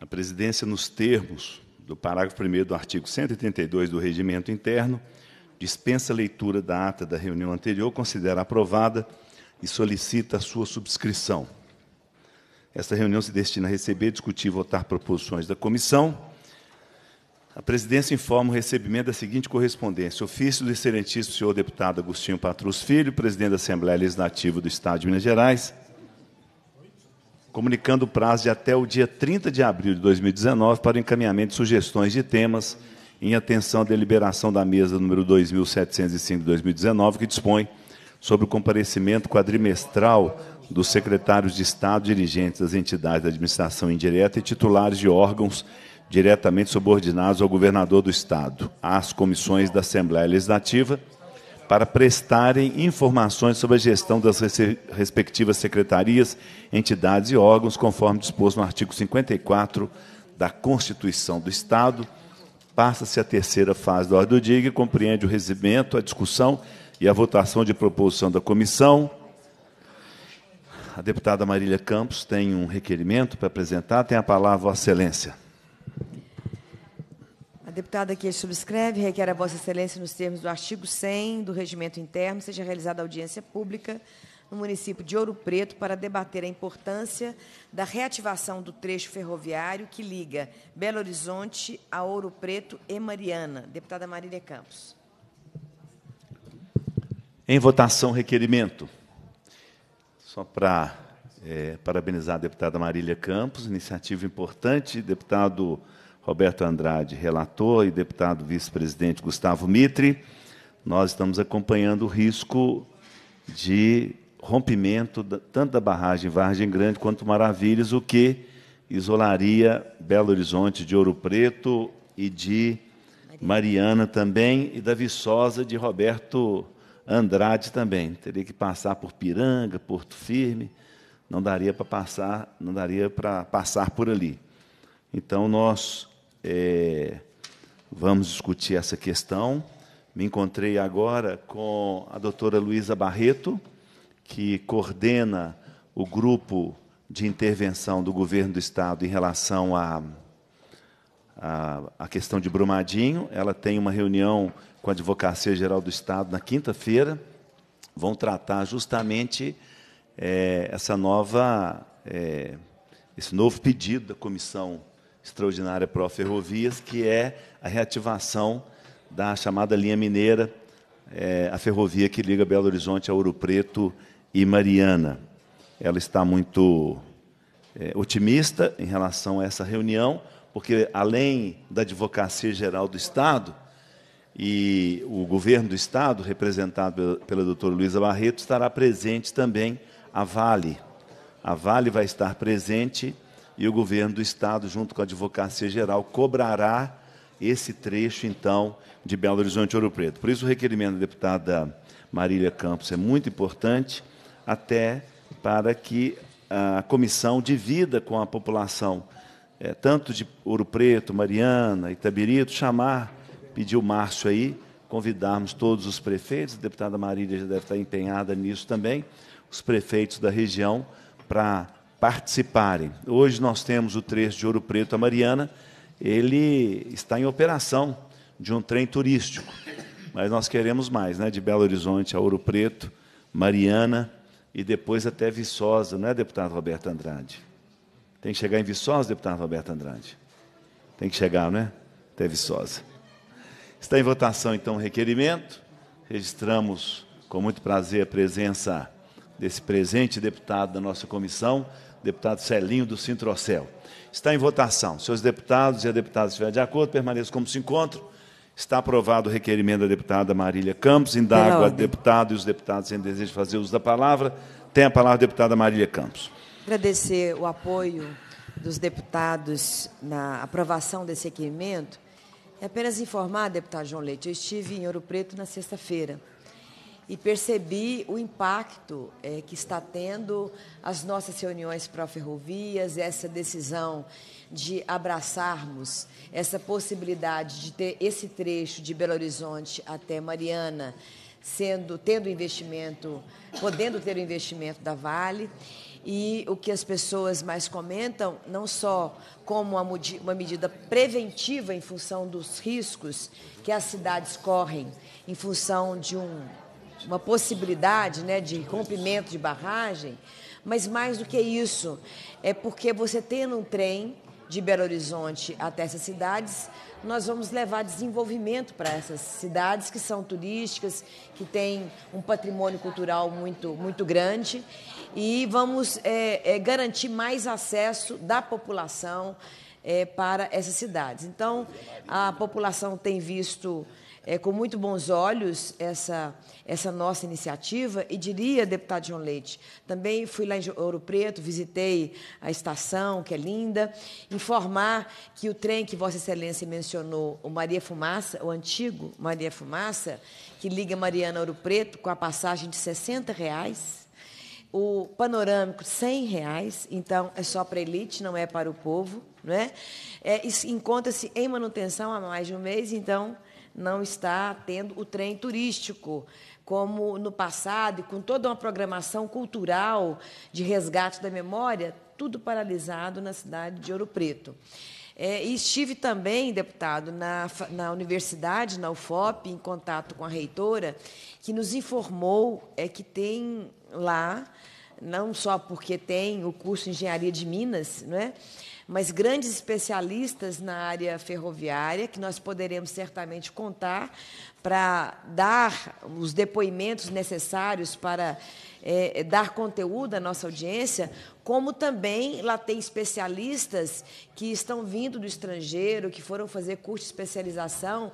a presidência, nos termos do parágrafo 1 do artigo 182 do Regimento Interno, dispensa leitura da ata da reunião anterior, considera aprovada e solicita a sua subscrição. Esta reunião se destina a receber, discutir e votar proposições da comissão. A presidência informa o recebimento da seguinte correspondência: ofício do excelentíssimo senhor deputado Agostinho Patrus Filho, presidente da Assembleia Legislativa do Estado de Minas Gerais, comunicando o prazo de até o dia 30 de abril de 2019 para o encaminhamento de sugestões de temas em atenção à deliberação da mesa número 2705 de 2019, que dispõe sobre o comparecimento quadrimestral dos secretários de Estado dirigentes das entidades da administração indireta e titulares de órgãos diretamente subordinados ao governador do Estado, às comissões da Assembleia Legislativa para prestarem informações sobre a gestão das respectivas secretarias, entidades e órgãos, conforme disposto no artigo 54 da Constituição do Estado. Passa-se a terceira fase da ordem do dia, que compreende o recebimento, a discussão e a votação de proposição da comissão. A deputada Marília Campos tem um requerimento para apresentar. Tem a palavra, Vossa Excelência. Deputada que subscreve, requer a Vossa Excelência, nos termos do artigo 100 do Regimento Interno, seja realizada audiência pública no município de Ouro Preto para debater a importância da reativação do trecho ferroviário que liga Belo Horizonte a Ouro Preto e Mariana. Deputada Marília Campos. Em votação, requerimento. Só para é, eh, parabenizar a deputada Marília Campos, iniciativa importante, deputado Roberto Andrade, relator, e deputado vice-presidente Gustavo Mitre, nós estamos acompanhando o risco de rompimento tanto da barragem Vargem Grande quanto Maravilhas, o que isolaria Belo Horizonte de Ouro Preto e de Mariana também, e da Viçosa de Roberto Andrade também. Teria que passar por Piranga, Porto Firme, não daria para passar, não daria para passar por ali. Então nós é, vamos discutir essa questão. Me encontrei agora com a doutora Luísa Barreto, que coordena o grupo de intervenção do governo do Estado em relação à a, a, a, questão de Brumadinho. Ela tem uma reunião com a Advocacia Geral do Estado na quinta-feira. Vão tratar justamente é, essa nova, é, esse novo pedido da comissão extraordinária pró-ferrovias, que é a reativação da chamada linha mineira, é, a ferrovia que liga Belo Horizonte a Ouro Preto e Mariana. Ela está muito é, otimista em relação a essa reunião, porque além da Advocacia Geral do Estado e o governo do Estado, representado pela, pela doutora Luiza Barreto, estará presente também a Vale. A Vale vai estar presente e o governo do estado, junto com a advocacia geral, cobrará esse trecho, então, de Belo Horizonte Ouro Preto. Por isso, o requerimento da deputada Marília Campos é muito importante, até para que a comissão divida com a população, é, tanto de Ouro Preto, Mariana, Itabirito, chamar, pedir o Márcio aí, convidarmos todos os prefeitos, a deputada Marília já deve estar empenhada nisso também, os prefeitos da região, para participarem. Hoje nós temos o trecho de Ouro Preto a Mariana, ele está em operação de um trem turístico, mas nós queremos mais, né? De Belo Horizonte a Ouro Preto, Mariana e depois até Viçosa, não é, deputado Roberto Andrade? Tem que chegar em Viçosa, deputado Roberto Andrade? Tem que chegar, não é? Até Viçosa. Está em votação, então, o requerimento. Registramos com muito prazer a presença desse presente deputado da nossa comissão, deputado Celinho do Sintrocel. Está em votação. Seus deputados e a deputada estiverem de acordo, permaneçam como se encontram. Está aprovado o requerimento da deputada Marília Campos. Indago a deputada e os deputados em desejo de fazer uso da palavra. Tem a palavra a deputada Marília Campos. Agradecer o apoio dos deputados na aprovação desse requerimento. É apenas informar, deputado João Leite, eu estive em Ouro Preto na sexta-feira e percebi o impacto é, que está tendo as nossas reuniões para ferrovias essa decisão de abraçarmos essa possibilidade de ter esse trecho de Belo Horizonte até Mariana, sendo tendo investimento, podendo ter o investimento da Vale. E o que as pessoas mais comentam, não só como uma, uma medida preventiva em função dos riscos que as cidades correm em função de um uma possibilidade né, de rompimento de barragem, mas mais do que isso, é porque você tendo um trem de Belo Horizonte até essas cidades, nós vamos levar desenvolvimento para essas cidades que são turísticas, que têm um patrimônio cultural muito, muito grande e vamos é, é, garantir mais acesso da população é, para essas cidades. Então, a população tem visto é, com muito bons olhos essa, essa nossa iniciativa e diria, deputado João Leite, também fui lá em Ouro Preto, visitei a estação, que é linda, informar que o trem que Vossa Excelência mencionou, o Maria Fumaça, o antigo Maria Fumaça, que liga Mariana Ouro Preto com a passagem de R$ 60. Reais, o panorâmico R$ reais, então é só para elite, não é para o povo, não é, é Encontra-se em manutenção há mais de um mês, então não está tendo o trem turístico, como no passado, e com toda uma programação cultural de resgate da memória, tudo paralisado na cidade de Ouro Preto. É, estive também, deputado, na, na universidade, na UFOP, em contato com a reitora, que nos informou é, que tem lá, não só porque tem o curso de Engenharia de Minas, não é? mas grandes especialistas na área ferroviária, que nós poderemos certamente contar para dar os depoimentos necessários para é, é, dar conteúdo à nossa audiência, como também lá tem especialistas que estão vindo do estrangeiro, que foram fazer curso de especialização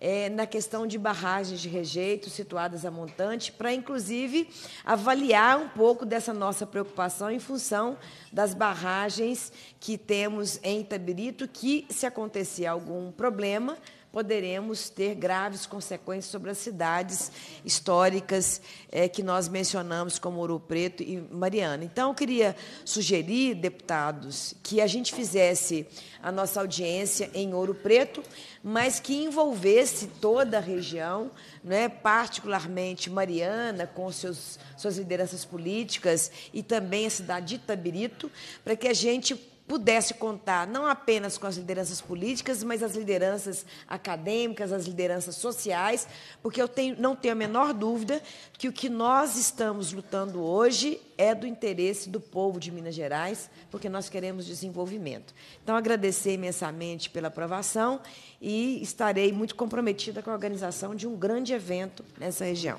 é, na questão de barragens de rejeito situadas a montante, para inclusive avaliar um pouco dessa nossa preocupação em função das barragens que têm temos em Itabirito que, se acontecer algum problema, poderemos ter graves consequências sobre as cidades históricas é, que nós mencionamos, como Ouro Preto e Mariana. Então, eu queria sugerir, deputados, que a gente fizesse a nossa audiência em Ouro Preto, mas que envolvesse toda a região, né, particularmente Mariana, com seus, suas lideranças políticas, e também a cidade de Itabirito, para que a gente pudesse contar não apenas com as lideranças políticas, mas as lideranças acadêmicas, as lideranças sociais, porque eu tenho, não tenho a menor dúvida que o que nós estamos lutando hoje é do interesse do povo de Minas Gerais, porque nós queremos desenvolvimento. Então, agradecer imensamente pela aprovação e estarei muito comprometida com a organização de um grande evento nessa região.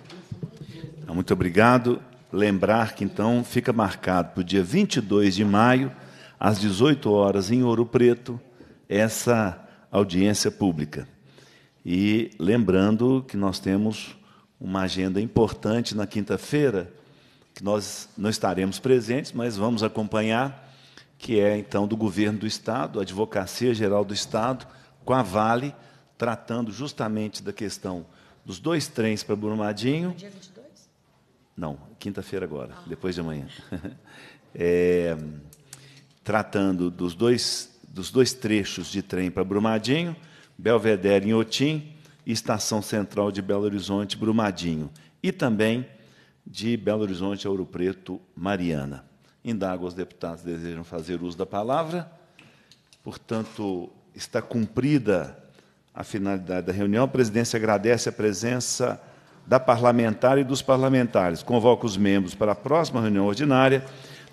Muito obrigado. Lembrar que, então, fica marcado para o dia 22 de maio às 18 horas, em Ouro Preto, essa audiência pública. E lembrando que nós temos uma agenda importante na quinta-feira, que nós não estaremos presentes, mas vamos acompanhar, que é então do governo do Estado, a Advocacia Geral do Estado, com a Vale, tratando justamente da questão dos dois trens para Brumadinho. Dia 22? Não, quinta-feira agora, ah. depois de amanhã. é, tratando dos dois, dos dois trechos de trem para Brumadinho, Belvedere em Otim, Estação Central de Belo Horizonte, Brumadinho, e também de Belo Horizonte, Ouro Preto, Mariana. Indago os deputados desejam fazer uso da palavra. Portanto, está cumprida a finalidade da reunião. A presidência agradece a presença da parlamentar e dos parlamentares. Convoca os membros para a próxima reunião ordinária